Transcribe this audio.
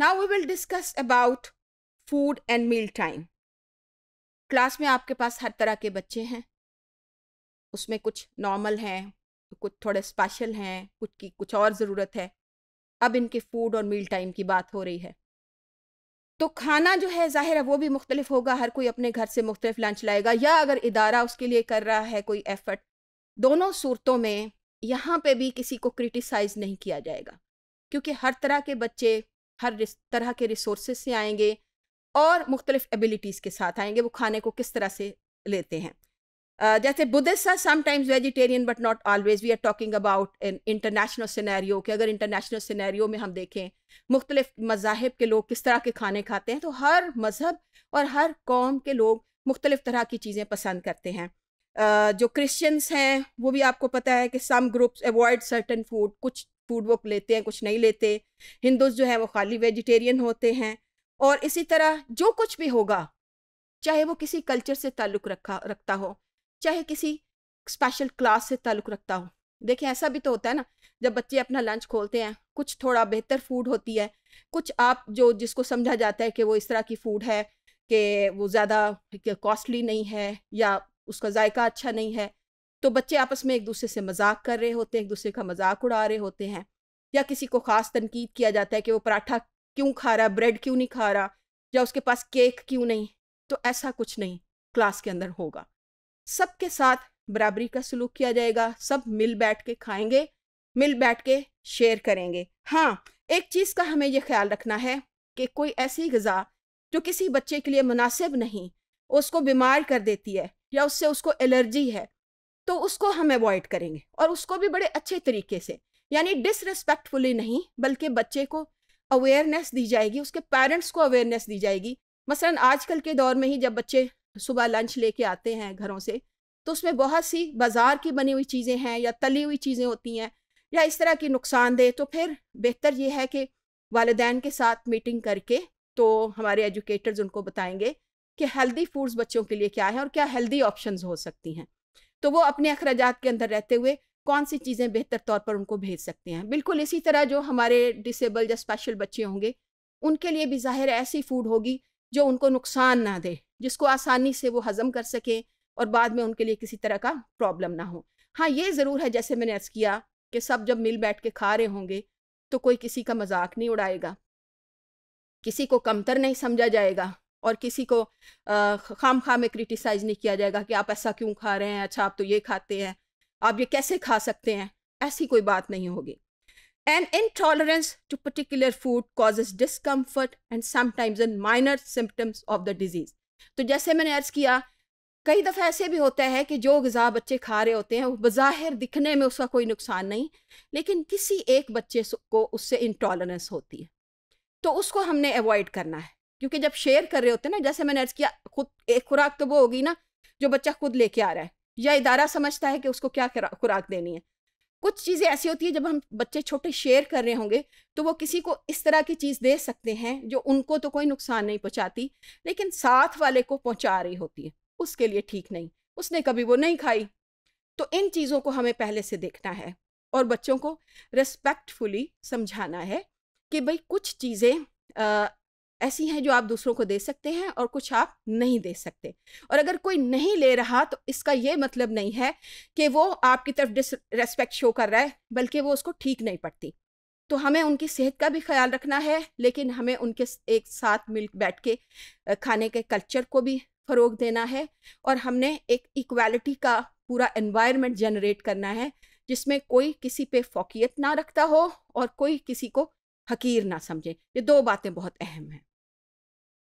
now we will discuss about food and meal time class में आपके पास हर तरह के बच्चे हैं उसमें कुछ नॉर्मल हैं कुछ थोड़े स्पेशल हैं कुछ की कुछ और ज़रूरत है अब इनके फूड और मील टाइम की बात हो रही है तो खाना जो है ज़ाहिर है वो भी मुख्तलिफ होगा हर कोई अपने घर से मुख्तलिफ लंच लाएगा या अगर इदारा उसके लिए कर रहा है कोई एफर्ट दोनों सूरतों में यहाँ पे भी किसी को क्रिटिसाइज़ नहीं किया जाएगा क्योंकि हर तरह के बच्चे हर तरह के रिसोर्स से आएंगे और मुख्तलिफ एबिलिटीज़ के साथ आएंगे वो खाने को किस तरह से लेते हैं uh, जैसे Buddhists are sometimes vegetarian but not always we are talking about an international scenario कि अगर इंटरनेशनल सिनेरियो में हम देखें मुख्तलिफ मजाहब के लोग किस तरह के खाने खाते हैं तो हर मज़हब और हर कौम के लोग मुख्तलिफ तरह की चीज़ें पसंद करते हैं uh, जो क्रिश्चियंस हैं वो भी आपको पता है कि some groups avoid certain food कुछ फूड वो लेते हैं कुछ नहीं लेते हिंदूज जो हैं वो खाली वेजिटेरियन होते हैं और इसी तरह जो कुछ भी होगा चाहे वो किसी कल्चर से ताल्लुक़ रखा रखता हो चाहे किसी स्पेशल क्लास से ताल्लुक़ रखता हो देखिए ऐसा भी तो होता है ना जब बच्चे अपना लंच खोलते हैं कुछ थोड़ा बेहतर फूड होती है कुछ आप जो जिसको समझा जाता है कि वो इस तरह की फ़ूड है कि वो ज़्यादा कॉस्टली नहीं है या उसका जायका अच्छा नहीं है तो बच्चे आपस में एक दूसरे से मजाक कर रहे होते हैं एक दूसरे का मजाक उड़ा रहे होते हैं या किसी को ख़ास तनकीद किया जाता है कि वो पराठा क्यों खा रहा ब्रेड क्यों नहीं खा रहा या उसके पास केक क्यों नहीं तो ऐसा कुछ नहीं क्लास के अंदर होगा सबके साथ बराबरी का सलूक किया जाएगा सब मिल बैठ के खाएंगे मिल बैठ के शेयर करेंगे हाँ एक चीज़ का हमें यह ख्याल रखना है कि कोई ऐसी गज़ा जो किसी बच्चे के लिए मुनासिब नहीं उसको बीमार कर देती है या उससे उसको एलर्जी है तो उसको हम अवॉइड करेंगे और उसको भी बड़े अच्छे तरीके से यानी डिसरिस्पेक्टफुली नहीं बल्कि बच्चे को अवेयरनेस दी जाएगी उसके पेरेंट्स को अवेयरनेस दी जाएगी मसलन आजकल के दौर में ही जब बच्चे सुबह लंच लेके आते हैं घरों से तो उसमें बहुत सी बाज़ार की बनी हुई चीज़ें हैं या तली हुई चीज़ें होती हैं या इस तरह की नुकसानदेह तो फिर बेहतर ये है कि वालदान के साथ मीटिंग करके तो हमारे एजुकेटर्स उनको बताएंगे कि हेल्दी फूड्स बच्चों के लिए क्या है और क्या हेल्दी ऑप्शंस हो सकती हैं तो वो अपने अखराज के अंदर रहते हुए कौन सी चीज़ें बेहतर तौर पर उनको भेज सकते हैं बिल्कुल इसी तरह जो हमारे डिसेबल या स्पेशल बच्चे होंगे उनके लिए भी ज़ाहिर ऐसी फूड होगी जो उनको नुकसान ना दे जिसको आसानी से वो हज़म कर सकें और बाद में उनके लिए किसी तरह का प्रॉब्लम ना हो हाँ ये ज़रूर है जैसे मैंने अर्ज़ किया कि सब जब मिल बैठ के खा रहे होंगे तो कोई किसी का मजाक नहीं उड़ाएगा किसी को कमतर नहीं समझा जाएगा और किसी को खाम खा में क्रिटिसाइज नहीं किया जाएगा कि आप ऐसा क्यों खा रहे हैं अच्छा आप तो ये खाते हैं आप ये कैसे खा सकते हैं ऐसी कोई बात नहीं होगी and intolerance to particular food causes discomfort and sometimes in minor symptoms of the disease तो जैसे मैंने अर्ज किया कई दफ़े ऐसे भी होता है कि जो गज़ा बच्चे खा रहे होते हैं बज़ाहिर दिखने में उसका कोई नुकसान नहीं लेकिन किसी एक बच्चे को उससे इंटॉलरेंस होती है तो उसको हमने अवॉइड करना है क्योंकि जब शेयर कर रहे होते हैं ना जैसे मैंने अर्ज किया खुद एक खुराक तो वो होगी ना जो बच्चा खुद लेके आ रहा है या इदारा समझता है कि उसको क्या खुराक देनी है कुछ चीज़ें ऐसी होती है जब हम बच्चे छोटे शेयर कर रहे होंगे तो वो किसी को इस तरह की चीज़ दे सकते हैं जो उनको तो कोई नुकसान नहीं पहुँचाती लेकिन साथ वाले को पहुँचा रही होती है उसके लिए ठीक नहीं उसने कभी वो नहीं खाई तो इन चीज़ों को हमें पहले से देखना है और बच्चों को रिस्पेक्टफुली समझाना है कि भाई कुछ चीज़ें ऐसी हैं जो आप दूसरों को दे सकते हैं और कुछ आप नहीं दे सकते और अगर कोई नहीं ले रहा तो इसका ये मतलब नहीं है कि वो आपकी तरफ डिसरेस्पेक्ट शो कर रहा है बल्कि वो उसको ठीक नहीं पड़ती तो हमें उनकी सेहत का भी ख्याल रखना है लेकिन हमें उनके एक साथ मिल बैठ के खाने के कल्चर को भी फ़रोग देना है और हमने एक इक्वालिटी का पूरा एनवायरनमेंट जनरेट करना है जिसमें कोई किसी पे फोकियत ना रखता हो और कोई किसी को हकीर ना समझे ये दो बातें बहुत अहम हैं